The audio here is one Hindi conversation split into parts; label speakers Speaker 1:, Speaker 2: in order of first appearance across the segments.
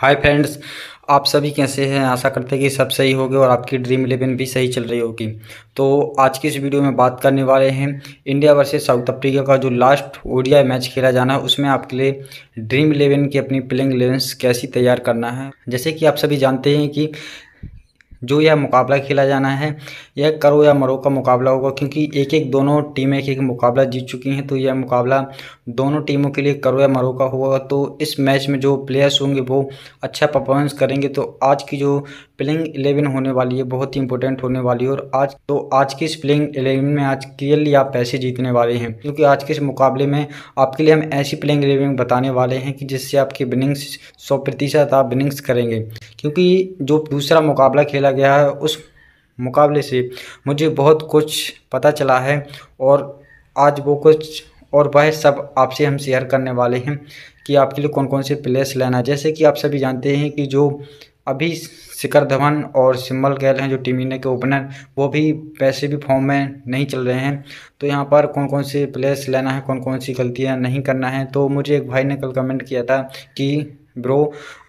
Speaker 1: हाय फ्रेंड्स आप सभी कैसे हैं आशा करते हैं कि सब सही हो और आपकी ड्रीम इलेवन भी सही चल रही होगी तो आज की इस वीडियो में बात करने वाले हैं इंडिया वर्सेस साउथ अफ्रीका का जो लास्ट ओडीआई मैच खेला जाना है उसमें आपके लिए ड्रीम इलेवन की अपनी प्लेइंग इलेवन कैसी तैयार करना है जैसे कि आप सभी जानते हैं कि जो यह मुकाबला खेला जाना है यह करो या मरो का मुकाबला होगा क्योंकि एक एक दोनों टीमें एक एक मुकाबला जीत चुकी हैं तो यह मुकाबला दोनों टीमों के लिए करो या मरो का होगा तो इस मैच में जो प्लेयर्स होंगे वो अच्छा परफॉर्मेंस करेंगे तो आज की जो प्लेइंग इलेवन होने वाली है बहुत ही इंपॉर्टेंट होने वाली है और आज तो आज की इस प्लेइंग इलेवन में आज क्लियरली आप पैसे जीतने वाले हैं क्योंकि आज के इस मुकाबले में आपके लिए हम ऐसी प्लेइंग इलेवन बताने वाले हैं कि जिससे आपकी बिनिंग्स सौ प्रतिशत आप बिनिंग्स करेंगे क्योंकि जो दूसरा मुकाबला खेला गया है उस मुकाबले से मुझे बहुत कुछ पता चला है और आज वो कुछ और वह सब आपसे हम शेयर करने वाले हैं कि आपके लिए कौन कौन से प्लेस लेना जैसे कि आप सभी जानते हैं कि जो अभी शिखर धवन और सिमल गैल हैं जो टीम इंडिया के ओपनर वो भी वैसे भी फॉर्म में नहीं चल रहे हैं तो यहाँ पर कौन कौन से प्लेयर्स लेना है कौन कौन सी गलतियाँ नहीं करना है तो मुझे एक भाई ने कल कमेंट किया था कि ब्रो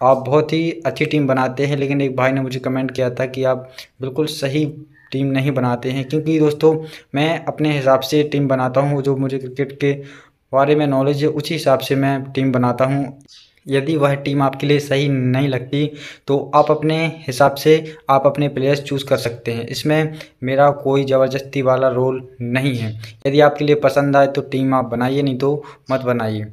Speaker 1: आप बहुत ही अच्छी टीम बनाते हैं लेकिन एक भाई ने मुझे कमेंट किया था कि आप बिल्कुल सही टीम नहीं बनाते हैं क्योंकि दोस्तों मैं अपने हिसाब से टीम बनाता हूँ जो मुझे क्रिकेट के बारे में नॉलेज है उसी हिसाब से मैं टीम बनाता हूँ यदि वह टीम आपके लिए सही नहीं लगती तो आप अपने हिसाब से आप अपने प्लेयर्स चूज़ कर सकते हैं इसमें मेरा कोई ज़बरदस्ती वाला रोल नहीं है यदि आपके लिए पसंद आए तो टीम आप बनाइए नहीं तो मत बनाइए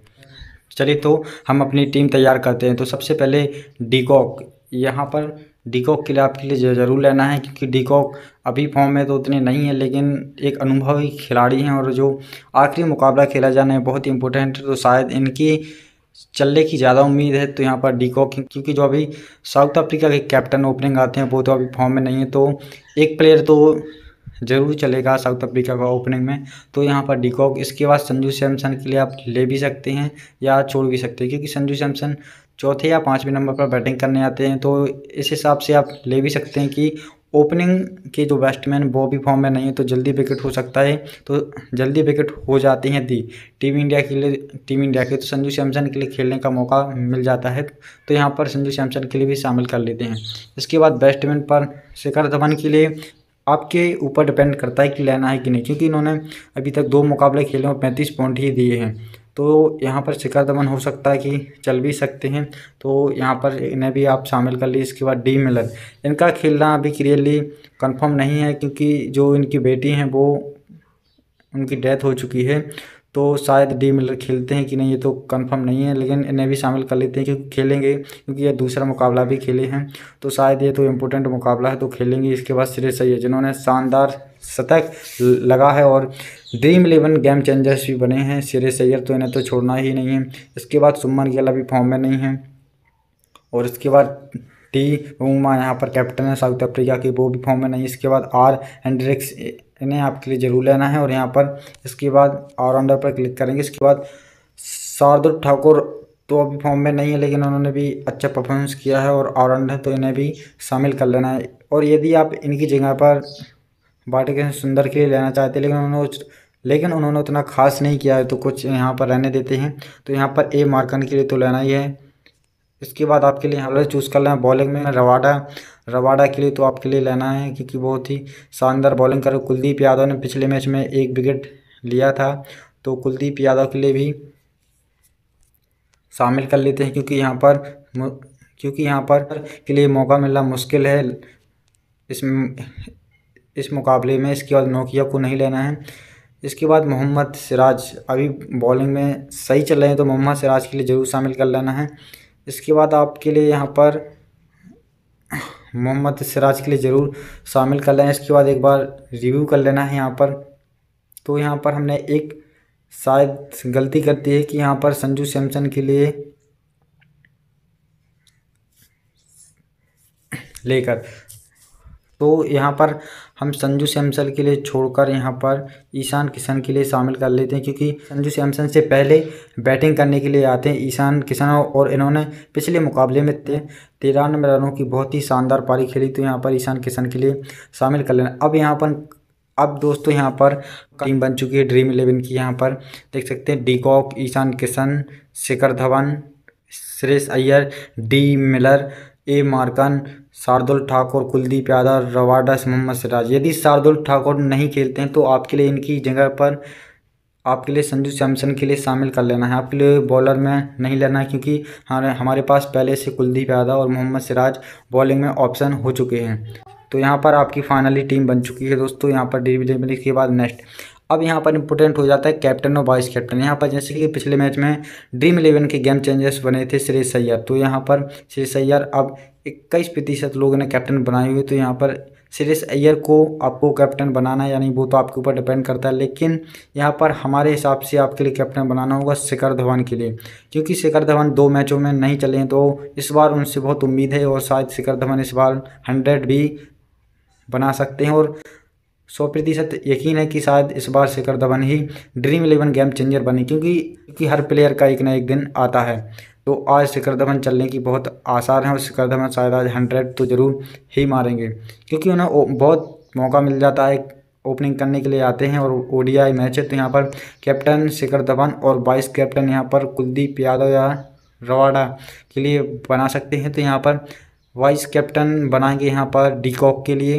Speaker 1: चलिए तो हम अपनी टीम तैयार करते हैं तो सबसे पहले डिकॉक यहाँ पर डिकॉक के लिए आपके लिए ज़रूर लेना है क्योंकि डिकॉक अभी फॉर्म में तो उतने नहीं है लेकिन एक अनुभवी खिलाड़ी हैं और जो आखिरी मुकाबला खेला जाना है बहुत ही इंपॉर्टेंट है तो शायद इनकी चलने की ज़्यादा उम्मीद है तो यहाँ पर डीकॉक क्योंकि जो अभी साउथ अफ्रीका के कैप्टन ओपनिंग आते हैं वो तो अभी फॉर्म में नहीं है तो एक प्लेयर तो ज़रूर चलेगा साउथ अफ्रीका का ओपनिंग में तो यहाँ पर डिकॉक इसके बाद संजू सैमसन के लिए आप ले भी सकते हैं या छोड़ भी सकते हैं क्योंकि संजू सैमसन चौथे या पाँचवें नंबर पर बैटिंग करने आते हैं तो इस हिसाब से आप ले भी सकते हैं कि ओपनिंग के जो बैट्समैन वो भी फॉर्म में नहीं है तो जल्दी विकेट हो सकता है तो जल्दी विकेट हो जाती हैं दी टीम इंडिया के लिए टीम इंडिया के तो संजू सैमसन के लिए खेलने का मौका मिल जाता है तो यहाँ पर संजू सैमसन के लिए भी शामिल कर लेते हैं इसके बाद बैट्समैन पर शिखर धवन के लिए आपके ऊपर डिपेंड करता है कि लेना है कि नहीं क्योंकि इन्होंने अभी तक दो मुकाबले खेले और पैंतीस पॉइंट ही दिए हैं तो यहाँ पर शिखर धवन हो सकता है कि चल भी सकते हैं तो यहाँ पर इन्हें भी आप शामिल कर लीजिए इसके बाद डी मिलर इनका खेलना अभी क्लियरली कंफर्म नहीं है क्योंकि जो इनकी बेटी हैं वो उनकी डेथ हो चुकी है तो शायद डी मिलर खेलते हैं कि नहीं ये तो कंफर्म नहीं है लेकिन इन्हें भी शामिल कर लेते हैं क्योंकि खेलेंगे क्योंकि ये दूसरा मुकाबला भी खेले हैं तो शायद ये तो इम्पोर्टेंट मुकाबला है तो खेलेंगे इसके बाद श्रेय सैयद जिन्होंने शानदार शतक लगा है और ड्रीम इलेवन गेम चेंजर्स भी बने हैं सिरे सैयद तो इन्हें तो छोड़ना ही नहीं है इसके बाद सुमन गेला अभी फॉर्म में नहीं है और इसके बाद टी उमा यहाँ पर कैप्टन है साउथ अफ्रीका की वो भी फॉर्म में नहीं इसके बाद आर एंड्रिक्स इन्हें आपके लिए ज़रूर लेना है और यहाँ पर इसके बाद ऑलराउंडर पर क्लिक करेंगे इसके बाद शारदुल ठाकुर तो अभी फॉर्म में नहीं है लेकिन उन्होंने भी अच्छा परफॉर्मेंस किया है और ऑलराउंडर तो इन्हें भी शामिल कर लेना है और यदि आप इनकी जगह पर वाटिका के सुंदर लिए लेना चाहते लेकिन उन्होंने लेकिन उन्होंने उतना खास नहीं किया है तो कुछ यहाँ पर रहने देते हैं तो यहाँ पर ए मार्कन के लिए तो लेना ही है इसके बाद आपके लिए यहाँ पर चूज़ कर लेना बॉलिंग में रवाडा रवाडा के लिए तो आपके लिए लेना है क्योंकि बहुत ही शानदार बॉलिंग कर कुलदीप यादव ने पिछले मैच में एक विकेट लिया था तो कुलदीप यादव के लिए भी शामिल कर लेते हैं क्योंकि यहाँ पर क्योंकि यहाँ पर के लिए मौका मिलना मुश्किल है इसमें इस मुकाबले में इसके बाद नोकिया को नहीं लेना है इसके बाद मोहम्मद सिराज अभी बॉलिंग में सही चल रहे हैं तो मोहम्मद सिराज के लिए ज़रूर शामिल कर लेना है इसके बाद आपके लिए यहाँ पर मोहम्मद सिराज के लिए ज़रूर शामिल कर लेना इसके बाद एक बार रिव्यू कर लेना है यहाँ पर तो यहाँ पर हमने एक शायद गलती करती है कि यहाँ पर संजू सैमसन के लिए लेकर तो यहाँ पर हम संजू सैमसन के लिए छोड़कर यहाँ पर ईशान किशन के लिए शामिल कर लेते हैं क्योंकि संजू सैमसन से पहले बैटिंग करने के लिए आते हैं ईशान किशन और इन्होंने पिछले मुकाबले में ते, तिरानवे रनों की बहुत ही शानदार पारी खेली तो यहाँ पर ईशान किशन के लिए शामिल कर लेना अब यहाँ पर अब दोस्तों यहाँ पर टीम बन चुकी है ड्रीम इलेवन की यहाँ पर देख सकते हैं de Kock Ishan Kishan Shikhar Dhawan Shreyas Iyer D Miller A Markram Shardul Thakur Kuldeep Yadav रवाडस मोहम्मद सिराज यदि शार्दुल ठाकुर नहीं खेलते हैं तो आपके लिए इनकी जगह पर आपके लिए संजू सैमसन के लिए शामिल कर लेना है आपके लिए बॉलर में नहीं लेना है क्योंकि हमारे हमारे पास पहले से कुलदीप यादव और मोहम्मद सिराज बॉलिंग में ऑप्शन हो चुके हैं तो यहाँ पर आपकी फाइनली टीम बन चुकी है दोस्तों यहाँ पर डिविजन के बाद नेक्स्ट अब यहाँ पर इंपोर्टेंट हो जाता है कैप्टन और वाइस कैप्टन यहाँ पर जैसे कि पिछले मैच में ड्रीम इलेवन के गेम चेंजर्स बने थे श्रेयस सैयर तो यहाँ पर श्रेष सैयर अब इक्कीस प्रतिशत लोगों ने कैप्टन बनाई हुई तो यहाँ पर सीरियस अय्यर को आपको कैप्टन बनाना है यानी वो तो आपके ऊपर डिपेंड करता है लेकिन यहाँ पर हमारे हिसाब से आपके लिए कैप्टन बनाना होगा शिखर धवन के लिए क्योंकि शिखर धवन दो मैचों में नहीं चले तो इस बार उनसे बहुत उम्मीद है और शायद शिखर धवन इस बार हंड्रेड भी बना सकते हैं और सौ प्रतिशत यकीन है कि शायद इस बार शिखर धवन ही ड्रीम इलेवन गेम चेंजर बने क्योंकि क्योंकि हर प्लेयर का एक ना एक दिन आता है तो आज शिखर धवन चलने की बहुत आसार है और शिखर धवन शायद आज हंड्रेड तो ज़रूर ही मारेंगे क्योंकि उन्हें बहुत मौका मिल जाता है ओपनिंग करने के लिए आते हैं और ओडीआई मैच है तो यहाँ पर कैप्टन शिखर धवन और वाइस कैप्टन यहाँ पर कुलदीप यादव या रवाडा के लिए बना सकते हैं तो यहाँ पर वाइस कैप्टन बनाएंगे यहाँ पर डीकॉक के लिए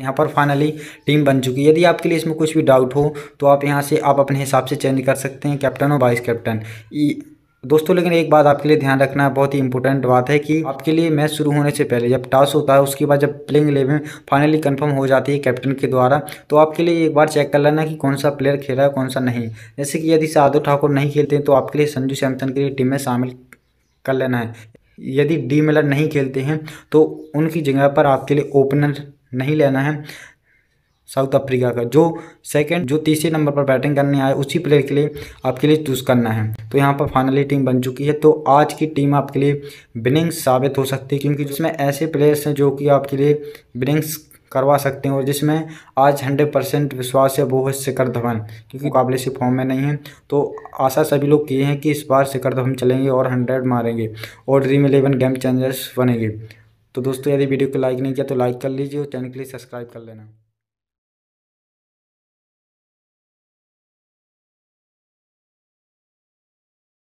Speaker 1: यहाँ पर फाइनली टीम बन चुकी है यदि आपके लिए इसमें कुछ भी डाउट हो तो आप यहाँ से आप अपने हिसाब से चेंज कर सकते हैं कैप्टन और वाइस कैप्टन दोस्तों लेकिन एक बात आपके लिए ध्यान रखना बहुत ही इंपॉर्टेंट बात है कि आपके लिए मैच शुरू होने से पहले जब टॉस होता है उसके बाद जब प्लेइंग इलेवन फाइनली कंफर्म हो जाती है कैप्टन के द्वारा तो आपके लिए एक बार चेक कर लेना कि कौन सा प्लेयर खेला है कौन सा नहीं जैसे कि यदि साधु ठाकुर नहीं खेलते हैं तो आपके लिए संजू सैमसन के लिए टीम में शामिल कर लेना है यदि डी मिलर नहीं खेलते हैं तो उनकी जगह पर आपके लिए ओपनर नहीं लेना है साउथ अफ्रीका का जो सेकंड जो तीसरे नंबर पर बैटिंग करने आए उसी प्लेयर के लिए आपके लिए चूज़ करना है तो यहाँ पर फाइनली टीम बन चुकी है तो आज की टीम आपके लिए विनिंग साबित हो सकती है क्योंकि जिसमें ऐसे प्लेयर्स हैं जो कि आपके लिए विनिंग्स करवा सकते हैं और जिसमें आज हंड्रेड परसेंट विश्वास है वो है शिखर धवन क्योंकि मुकाबले से फॉर्म में नहीं है तो आशा सभी लोग किए हैं कि इस बार शिखर धवन चलेंगे और हंड्रेड मारेंगे और ड्रीम इलेवन गेम चेंजर्स बनेंगे तो दोस्तों यदि वीडियो को लाइक नहीं किया तो लाइक कर लीजिए और चैनल के लिए सब्सक्राइब कर लेना